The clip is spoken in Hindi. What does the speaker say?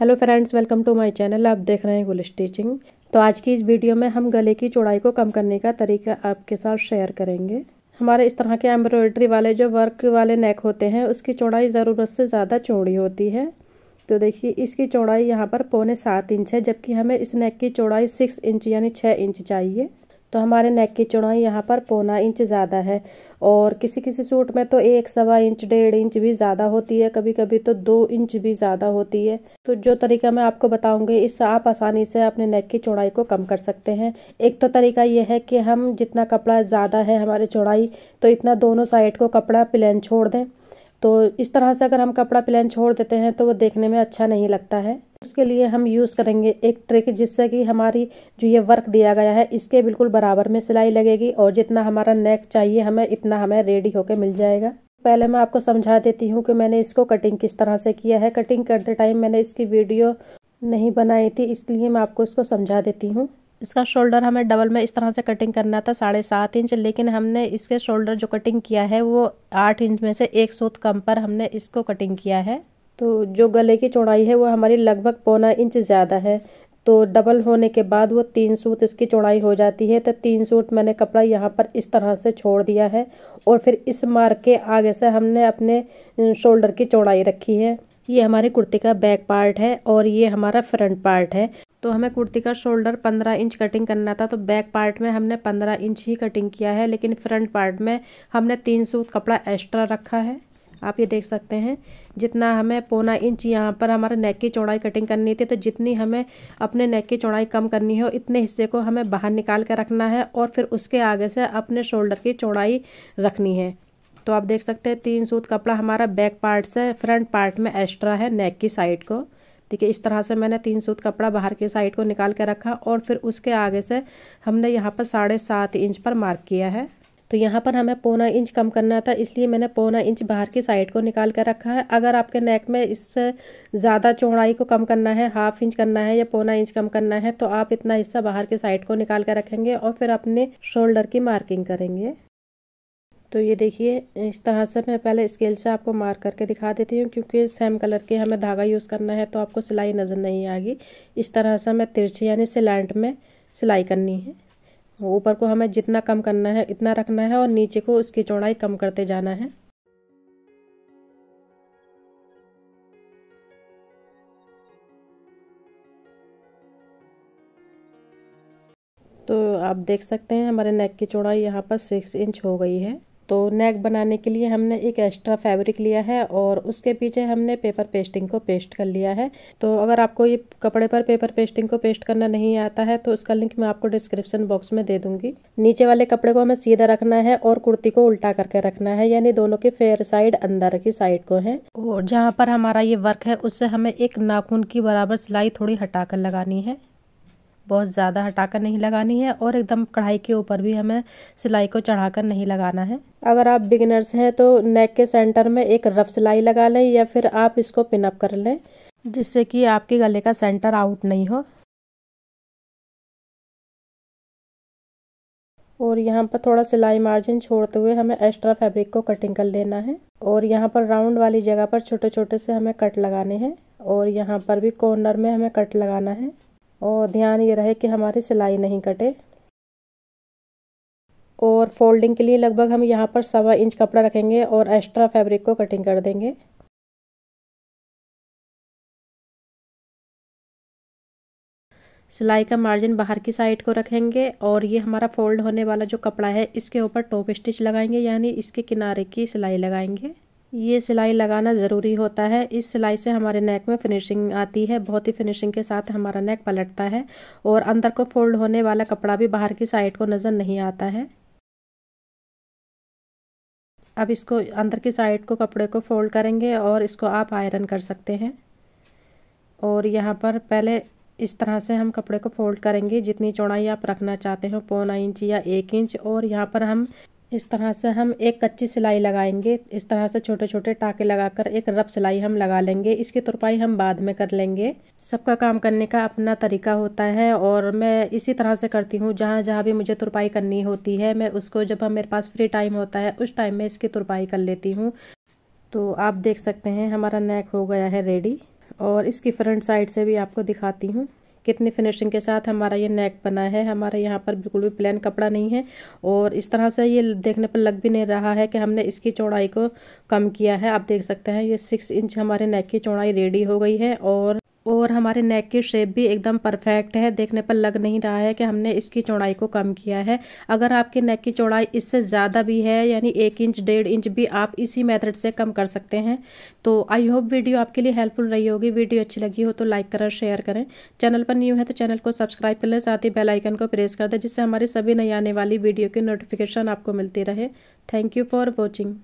hello friends welcome to my channel आप देख रहे हैं गुल स्टिचिंग तो आज की इस वीडियो में हम गले की चौड़ाई को कम करने का तरीका आपके साथ शेयर करेंगे हमारे इस तरह के एम्ब्रॉयडरी वाले जो वर्क वाले नेक होते हैं उसकी चौड़ाई ज़रूरत से ज़्यादा चौड़ी होती है तो देखिए इसकी चौड़ाई यहाँ पर पौने सात इंच है जबकि हमें इस नेक की चौड़ाई सिक्स इंच यानी छः इंच चाहिए तो हमारे नेक की चौड़ाई यहाँ पर पौना इंच ज़्यादा है और किसी किसी सूट में तो एक सवा इंच डेढ़ इंच भी ज़्यादा होती है कभी कभी तो दो इंच भी ज़्यादा होती है तो जो तरीका मैं आपको बताऊंगी इससे आप आसानी से अपने नेक की चौड़ाई को कम कर सकते हैं एक तो तरीका यह है कि हम जितना कपड़ा ज़्यादा है हमारी चौड़ाई तो इतना दोनों साइड को कपड़ा प्लेन छोड़ दें तो इस तरह से अगर हम कपड़ा प्लेन छोड़ देते हैं तो वो देखने में अच्छा नहीं लगता है उसके लिए हम यूज़ करेंगे एक ट्रिक जिससे कि हमारी जो ये वर्क दिया गया है इसके बिल्कुल बराबर में सिलाई लगेगी और जितना हमारा नेक चाहिए हमें इतना हमें रेडी होकर मिल जाएगा पहले मैं आपको समझा देती हूँ कि मैंने इसको कटिंग किस तरह से किया है कटिंग करते टाइम मैंने इसकी वीडियो नहीं बनाई थी इसलिए मैं आपको इसको समझा देती हूँ इसका शोल्डर हमें डबल में इस तरह से कटिंग करना था साढ़े सात इंच लेकिन हमने इसके शोल्डर जो कटिंग किया है वो आठ इंच में से एक सूत कम पर हमने इसको कटिंग किया है तो जो गले की चौड़ाई है वो हमारी लगभग पौना इंच ज़्यादा है तो डबल होने के बाद वो तीन सूत इसकी चौड़ाई हो जाती है तो तीन सूत मैंने कपड़ा यहाँ पर इस तरह से छोड़ दिया है और फिर इस मार्क के आगे से हमने अपने शोल्डर की चौड़ाई रखी है ये हमारे कुर्ती का बैक पार्ट है और ये हमारा फ्रंट पार्ट है तो हमें कुर्ती का शोल्डर पंद्रह इंच कटिंग करना था तो बैक पार्ट में हमने पंद्रह इंच ही कटिंग किया है लेकिन फ्रंट पार्ट में हमने तीन सूत कपड़ा एक्स्ट्रा रखा है आप ये देख सकते हैं जितना हमें पौना इंच यहाँ पर हमारे नेक की चौड़ाई कटिंग करनी थी तो जितनी हमें अपने नेक की चौड़ाई कम करनी हो इतने हिस्से को हमें बाहर निकाल कर रखना है और फिर उसके आगे से अपने शोल्डर की चौड़ाई रखनी है तो आप देख सकते हैं तीन सूत कपड़ा हमारा बैक पार्ट से फ्रंट पार्ट में एक्स्ट्रा है नेक की साइड को देखिए इस तरह से मैंने तीन सूत कपड़ा बाहर के साइड को निकाल के रखा और फिर उसके आगे से हमने यहाँ पर साढ़े सात इंच पर मार्क किया है तो यहाँ पर हमें पौना इंच कम करना था इसलिए मैंने पौना इंच बाहर की साइड को निकाल कर रखा है अगर आपके नेक में इससे ज़्यादा चौड़ाई को कम करना है हाफ इंच करना है या पौना इंच कम करना है तो आप इतना हिस्सा बाहर के साइड को निकाल कर रखेंगे और फिर अपने शोल्डर की मार्किंग करेंगे तो ये देखिए इस तरह से मैं पहले स्केल से आपको मार्क करके दिखा देती हूँ क्योंकि सेम कलर के हमें धागा यूज़ करना है तो आपको सिलाई नज़र नहीं आएगी इस तरह से हमें तिरछे यानी सिलेंट में सिलाई करनी है ऊपर को हमें जितना कम करना है इतना रखना है और नीचे को उसकी चौड़ाई कम करते जाना है तो आप देख सकते हैं हमारे नेक की चौड़ाई यहाँ पर सिक्स इंच हो गई है तो नेक बनाने के लिए हमने एक एक्स्ट्रा फैब्रिक लिया है और उसके पीछे हमने पेपर पेस्टिंग को पेस्ट कर लिया है तो अगर आपको ये कपड़े पर पेपर पेस्टिंग को पेस्ट करना नहीं आता है तो उसका लिंक मैं आपको डिस्क्रिप्शन बॉक्स में दे दूंगी नीचे वाले कपड़े को हमें सीधा रखना है और कुर्ती को उल्टा करके रखना है यानी दोनों के फेयर साइड अंदर की साइड को है और जहाँ पर हमारा ये वर्क है उससे हमें एक नाखून की बराबर सिलाई थोड़ी हटा लगानी है बहुत ज़्यादा हटाकर नहीं लगानी है और एकदम कढ़ाई के ऊपर भी हमें सिलाई को चढ़ाकर नहीं लगाना है अगर आप बिगिनर्स हैं तो नेक के सेंटर में एक रफ सिलाई लगा लें या फिर आप इसको पिनअप कर लें जिससे कि आपके गले का सेंटर आउट नहीं हो और यहाँ पर थोड़ा सिलाई मार्जिन छोड़ते हुए हमें एक्स्ट्रा फैब्रिक को कटिंग कर लेना है और यहाँ पर राउंड वाली जगह पर छोटे छोटे से हमें कट लगाने हैं और यहाँ पर भी कॉर्नर में हमें कट लगाना है और ध्यान ये रहे कि हमारी सिलाई नहीं कटे और फोल्डिंग के लिए लगभग हम यहाँ पर सवा इंच कपड़ा रखेंगे और एक्स्ट्रा फैब्रिक को कटिंग कर देंगे सिलाई का मार्जिन बाहर की साइड को रखेंगे और ये हमारा फोल्ड होने वाला जो कपड़ा है इसके ऊपर टॉप स्टिच लगाएंगे यानी इसके किनारे की सिलाई लगाएंगे ये सिलाई लगाना ज़रूरी होता है इस सिलाई से हमारे नेक में फिनिशिंग आती है बहुत ही फिनिशिंग के साथ हमारा नेक पलटता है और अंदर को फोल्ड होने वाला कपड़ा भी बाहर की साइड को नज़र नहीं आता है अब इसको अंदर की साइड को कपड़े को फोल्ड करेंगे और इसको आप आयरन कर सकते हैं और यहाँ पर पहले इस तरह से हम कपड़े को फोल्ड करेंगे जितनी चौड़ाई आप रखना चाहते हो पौना इंच या एक इंच और यहाँ पर हम इस तरह से हम एक कच्ची सिलाई लगाएंगे इस तरह से छोटे छोटे टाके लगाकर एक रफ सिलाई हम लगा लेंगे इसकी तुरपाई हम बाद में कर लेंगे सबका काम करने का अपना तरीका होता है और मैं इसी तरह से करती हूँ जहाँ जहाँ भी मुझे तुरपाई करनी होती है मैं उसको जब हम मेरे पास फ्री टाइम होता है उस टाइम में इसकी तुरपाई कर लेती हूँ तो आप देख सकते हैं हमारा नेक हो गया है रेडी और इसकी फ्रंट साइड से भी आपको दिखाती हूँ कितनी फिनिशिंग के साथ हमारा ये नेक बना है हमारे यहाँ पर बिल्कुल भी प्लेन कपड़ा नहीं है और इस तरह से ये देखने पर लग भी नहीं रहा है कि हमने इसकी चौड़ाई को कम किया है आप देख सकते हैं ये सिक्स इंच हमारे नेक की चौड़ाई रेडी हो गई है और और हमारे नेक की शेप भी एकदम परफेक्ट है देखने पर लग नहीं रहा है कि हमने इसकी चौड़ाई को कम किया है अगर आपके नेक की चौड़ाई इससे ज़्यादा भी है यानी एक इंच डेढ़ इंच भी आप इसी मेथड से कम कर सकते हैं तो आई होप वीडियो आपके लिए हेल्पफुल रही होगी वीडियो अच्छी लगी हो तो लाइक करें शेयर करें चैनल पर न्यू है तो चैनल को सब्सक्राइब कर लें साथ ही बेलाइकन को प्रेस कर दें जिससे हमारी सभी नई आने वाली वीडियो की नोटिफिकेशन आपको मिलती रहे थैंक यू फॉर वॉचिंग